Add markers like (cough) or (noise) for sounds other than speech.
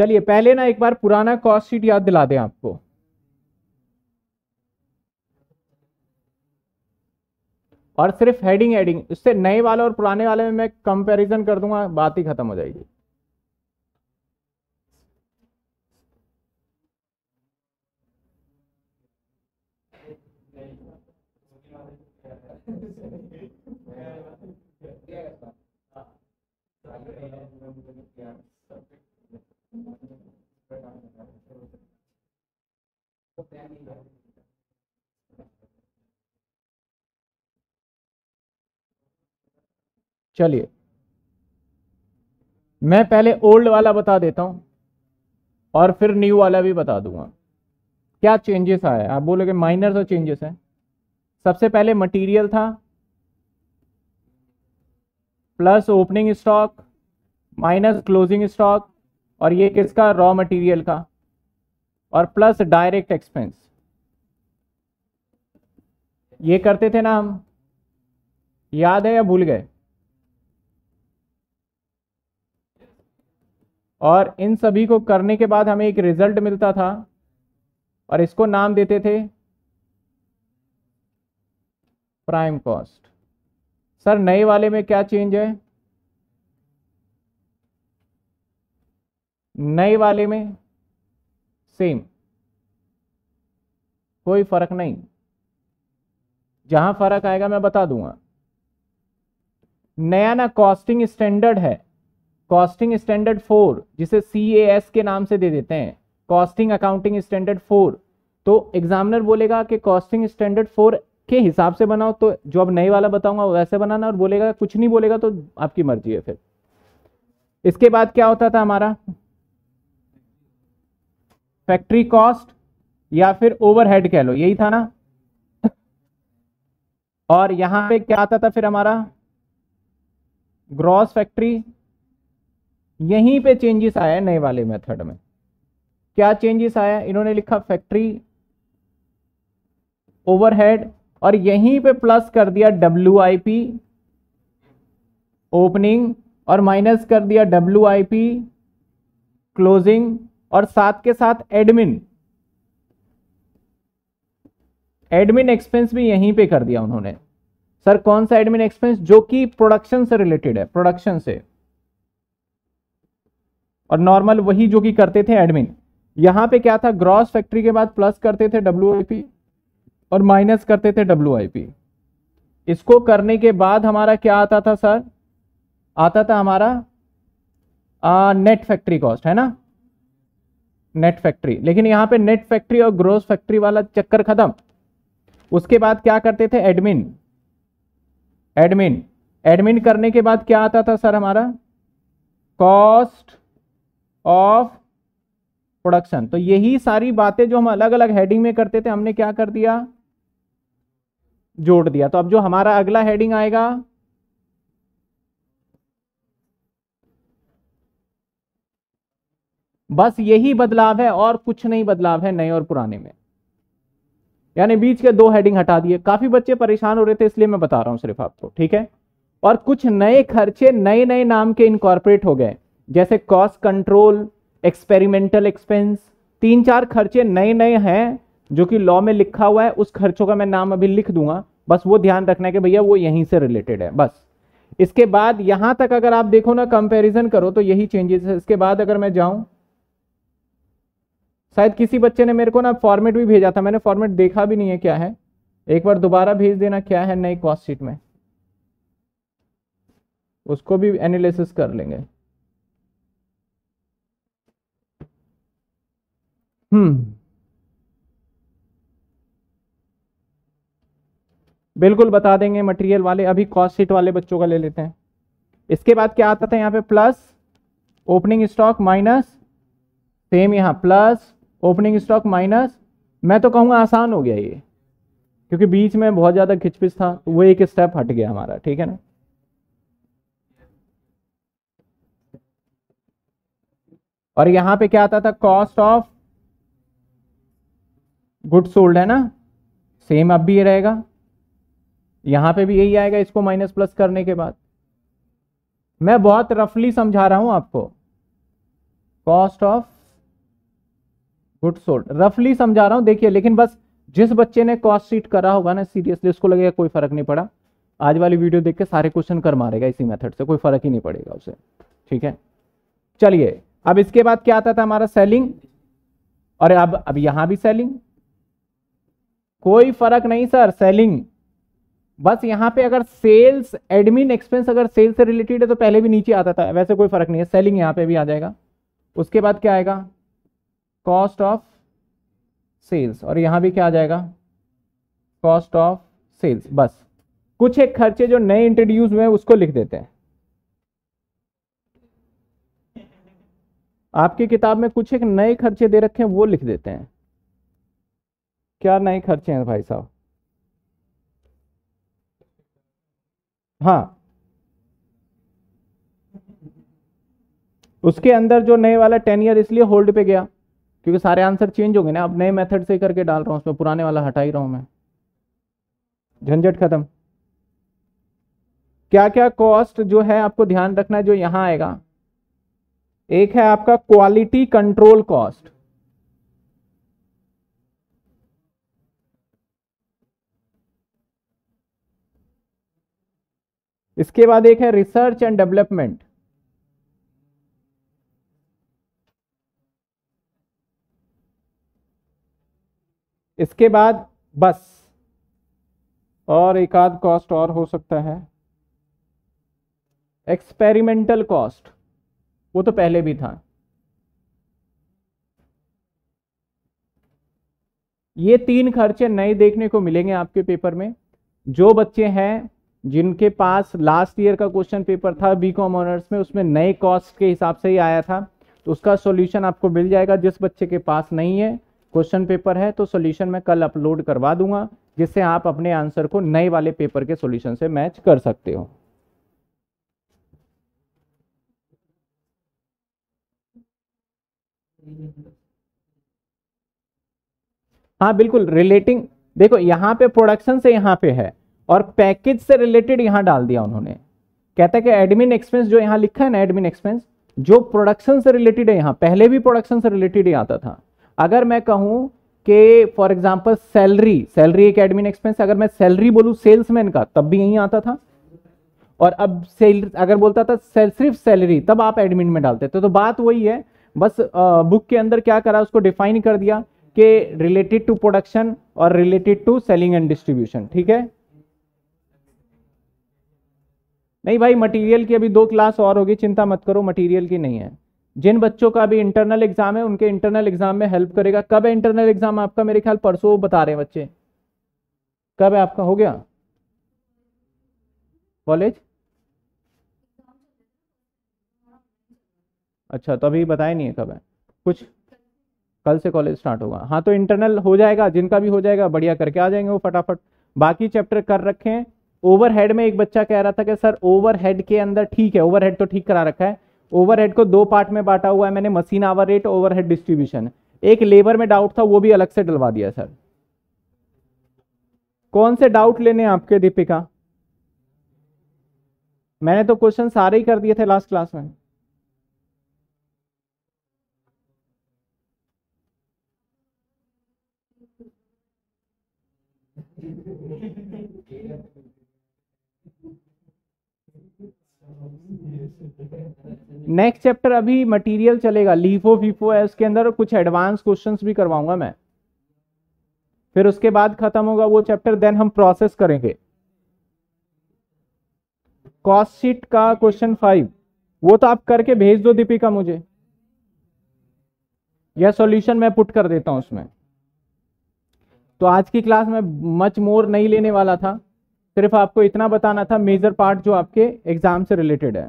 चलिए पहले ना एक बार पुराना कॉस्ट शीट याद दिला दें आपको और सिर्फ हेडिंग हेडिंग इससे नए वाले और पुराने वाले में मैं कंपैरिजन कर दूंगा बात ही खत्म हो जाएगी Yeah. (laughs) चलिए मैं पहले ओल्ड वाला बता देता हूं और फिर न्यू वाला भी बता दूंगा क्या चेंजेस आए आप बोलोगे माइनर तो चेंजेस हैं सबसे पहले मटेरियल था plus opening stock minus closing stock और ये किसका रॉ मटेरियल का और प्लस डायरेक्ट एक्सपेंस ये करते थे ना हम याद है या भूल गए और इन सभी को करने के बाद हमें एक रिजल्ट मिलता था और इसको नाम देते थे प्राइम कॉस्ट सर नए वाले में क्या चेंज है नए वाले में सेम कोई फर्क नहीं जहां फर्क आएगा मैं बता दूंगा नया ना कॉस्टिंग स्टैंडर्ड है कॉस्टिंग स्टैंडर्ड फोर जिसे सी के नाम से दे देते हैं कॉस्टिंग अकाउंटिंग स्टैंडर्ड फोर तो एग्जामिनर बोलेगा कि कॉस्टिंग स्टैंडर्ड फोर के हिसाब से बनाओ तो जो अब नए वाला बताऊंगा वैसे बनाना और बोलेगा कुछ नहीं बोलेगा तो आपकी मर्जी है फिर इसके बाद क्या होता था हमारा फैक्ट्री कॉस्ट या फिर ओवरहेड कह लो यही था ना और यहां पे क्या आता था फिर हमारा ग्रॉस फैक्ट्री यहीं पे चेंजेस आया नए वाले मेथड में क्या चेंजेस आया इन्होंने लिखा फैक्ट्री ओवरहेड और यहीं पे प्लस कर दिया डब्ल्यू आई पी ओपनिंग और माइनस कर दिया डब्ल्यू आई पी क्लोजिंग और साथ के साथ एडमिन एडमिन एक्सपेंस भी यहीं पे कर दिया उन्होंने सर कौन सा एडमिन एक्सपेंस जो कि प्रोडक्शन से रिलेटेड है प्रोडक्शन से और नॉर्मल वही जो कि करते थे एडमिन यहाँ पे क्या था ग्रॉस फैक्ट्री के बाद प्लस करते थे डब्ल्यू और माइनस करते थे डब्ल्यू इसको करने के बाद हमारा क्या आता था सर आता था हमारा आ, नेट फैक्ट्री कॉस्ट है ना नेट फैक्ट्री लेकिन यहाँ पे नेट फैक्ट्री और ग्रोस फैक्ट्री वाला चक्कर खत्म उसके बाद क्या करते थे एडमिन एडमिन एडमिन करने के बाद क्या आता था सर हमारा कॉस्ट ऑफ प्रोडक्शन तो यही सारी बातें जो हम अलग अलग हेडिंग में करते थे हमने क्या कर दिया जोड़ दिया तो अब जो हमारा अगला हेडिंग आएगा बस यही बदलाव है और कुछ नहीं बदलाव है नए और पुराने में यानी बीच के दो हेडिंग हटा दिए काफी बच्चे परेशान हो रहे थे इसलिए मैं बता रहा हूं सिर्फ आपको ठीक है और कुछ नए खर्चे नए नए नाम के इनकॉर्पोरेट हो गए जैसे कॉस्ट कंट्रोल एक्सपेरिमेंटल एक्सपेंस तीन चार खर्चे नए नए हैं जो कि लॉ में लिखा हुआ है उस खर्चों का मैं नाम अभी लिख दूंगा बस वो ध्यान रखना है कि भैया वो यहीं से रिलेटेड है बस इसके बाद यहां तक अगर आप देखो ना कंपैरिजन करो तो यही चेंजेस है इसके बाद अगर मैं जाऊं शायद किसी बच्चे ने मेरे को ना फॉर्मेट भी भेजा था मैंने फॉर्मेट देखा भी नहीं है क्या है एक बार दोबारा भेज देना क्या है नई कॉस्ट शीट में उसको भी एनालिसिस कर लेंगे हम्म बिल्कुल बता देंगे मटेरियल वाले अभी कॉस्ट शीट वाले बच्चों का ले लेते हैं इसके बाद क्या आता था यहाँ पे plus opening stock minus same यहाँ प्लस ओपनिंग स्टॉक माइनस मैं तो कहूँगा आसान हो गया ये क्योंकि बीच में बहुत ज़्यादा खिचपिच था तो वो एक स्टेप हट गया हमारा ठीक है ना और यहाँ पे क्या आता था कॉस्ट ऑफ गुड सोल्ड है ना सेम अब भी ये रहेगा यहाँ पे भी यही आएगा इसको माइनस प्लस करने के बाद मैं बहुत रफली समझा रहा हूं आपको कॉस्ट ऑफ गुड सोल्ड रफली समझा रहा हूं देखिए लेकिन बस जिस बच्चे ने कॉस्ट शीट करा होगा ना सीरियसली उसको लगेगा कोई फर्क नहीं पड़ा आज वाली वीडियो देख के सारे क्वेश्चन कर मारेगा इसी मेथड से कोई फर्क ही नहीं पड़ेगा उसे ठीक है चलिए अब इसके बाद क्या आता था हमारा सेलिंग और अब अब यहां भी सेलिंग कोई फर्क नहीं सर सेलिंग बस यहाँ पे अगर सेल्स एडमिन एक्सपेंस अगर सेल्स से रिलेटेड है तो पहले भी नीचे आता था वैसे कोई फर्क नहीं है सेलिंग यहाँ पे भी आ जाएगा उसके बाद क्या आएगा कॉस्ट ऑफ सेल्स और यहाँ भी क्या आ जाएगा कॉस्ट ऑफ सेल्स बस कुछ एक खर्चे जो नए इंट्रोड्यूस हुए उसको लिख देते हैं आपकी किताब में कुछ एक नए खर्चे दे रखे हैं वो लिख देते हैं क्या नए खर्चे हैं भाई साहब हाँ उसके अंदर जो नए वाला टेन ईयर इसलिए होल्ड पे गया क्योंकि सारे आंसर चेंज हो गए ना अब नए मेथड से करके डाल रहा हूं उसमें पुराने वाला हटा ही रहा हूं मैं झंझट खत्म क्या क्या कॉस्ट जो है आपको ध्यान रखना है जो यहां आएगा एक है आपका क्वालिटी कंट्रोल कॉस्ट इसके बाद एक है रिसर्च एंड डेवलपमेंट इसके बाद बस और एक आध कॉस्ट और हो सकता है एक्सपेरिमेंटल कॉस्ट वो तो पहले भी था ये तीन खर्चे नए देखने को मिलेंगे आपके पेपर में जो बच्चे हैं जिनके पास लास्ट ईयर का क्वेश्चन पेपर था बी कॉम ऑनर्स में उसमें नए कॉस्ट के हिसाब से ही आया था तो उसका सॉल्यूशन आपको मिल जाएगा जिस बच्चे के पास नहीं है क्वेश्चन पेपर है तो सॉल्यूशन मैं कल अपलोड करवा दूंगा जिससे आप अपने आंसर को नए वाले पेपर के सॉल्यूशन से मैच कर सकते हो हाँ बिल्कुल रिलेटिंग देखो यहाँ पे प्रोडक्शन से यहाँ पे है और पैकेज से रिलेटेड यहां डाल दिया उन्होंने कहता है कि एडमिन एक्सपेंस जो यहां लिखा है ना एडमिन एक्सपेंस जो प्रोडक्शन से रिलेटेड है यहाँ पहले भी प्रोडक्शन से रिलेटेड ही आता था अगर मैं कहूँ कि फॉर एग्जाम्पल सैलरी सैलरी एक एडमिन एक्सपेंस अगर मैं सैलरी बोलूँ सेल्समैन का तब भी यहीं आता था और अब सेल अगर बोलता था सेल, सिर्फ सैलरी तब आप एडमिन में डालते थे तो बात वही है बस आ, बुक के अंदर क्या करा उसको डिफाइन कर दिया कि रिलेटेड टू प्रोडक्शन और related to selling and distribution ठीक है नहीं भाई मटेरियल की अभी दो क्लास और होगी चिंता मत करो मटेरियल की नहीं है जिन बच्चों का अभी इंटरनल एग्जाम है उनके इंटरनल एग्जाम में हेल्प करेगा कब है इंटरनल एग्जाम आपका मेरे ख्याल परसों बता रहे हैं बच्चे कब है आपका हो गया कॉलेज अच्छा तो अभी बताया नहीं है कब है कुछ कल से कॉलेज स्टार्ट होगा हाँ तो इंटरनल हो जाएगा जिनका भी हो जाएगा बढ़िया करके आ जाएंगे वो फटाफट बाकी चैप्टर कर रखे हैं ओवरहेड में एक बच्चा कह रहा था कि सर ओवरहेड के अंदर ठीक है ओवरहेड तो ठीक करा रखा है ओवरहेड को दो पार्ट में बांटा हुआ है मैंने machine hour rate overhead distribution एक लेबर में डाउट था वो भी अलग से डलवा दिया सर कौन से डाउट लेने आपके दीपिका मैंने तो क्वेश्चन सारे ही कर दिए थे लास्ट क्लास में नेक्स्ट चैप्टर अभी मटेरियल चलेगा लीफो फीफो e है उसके अंदर कुछ एडवांस क्वेश्चंस भी करवाऊंगा मैं फिर उसके बाद खत्म होगा वो चैप्टर देन हम प्रोसेस करेंगे कॉस्ट शीट का क्वेश्चन फाइव वो तो आप करके भेज दो दीपिका मुझे यह सॉल्यूशन मैं पुट कर देता हूं उसमें तो आज की क्लास में मच मोर नहीं लेने वाला था सिर्फ आपको इतना बताना था मेजर पार्ट जो आपके एग्जाम से रिलेटेड है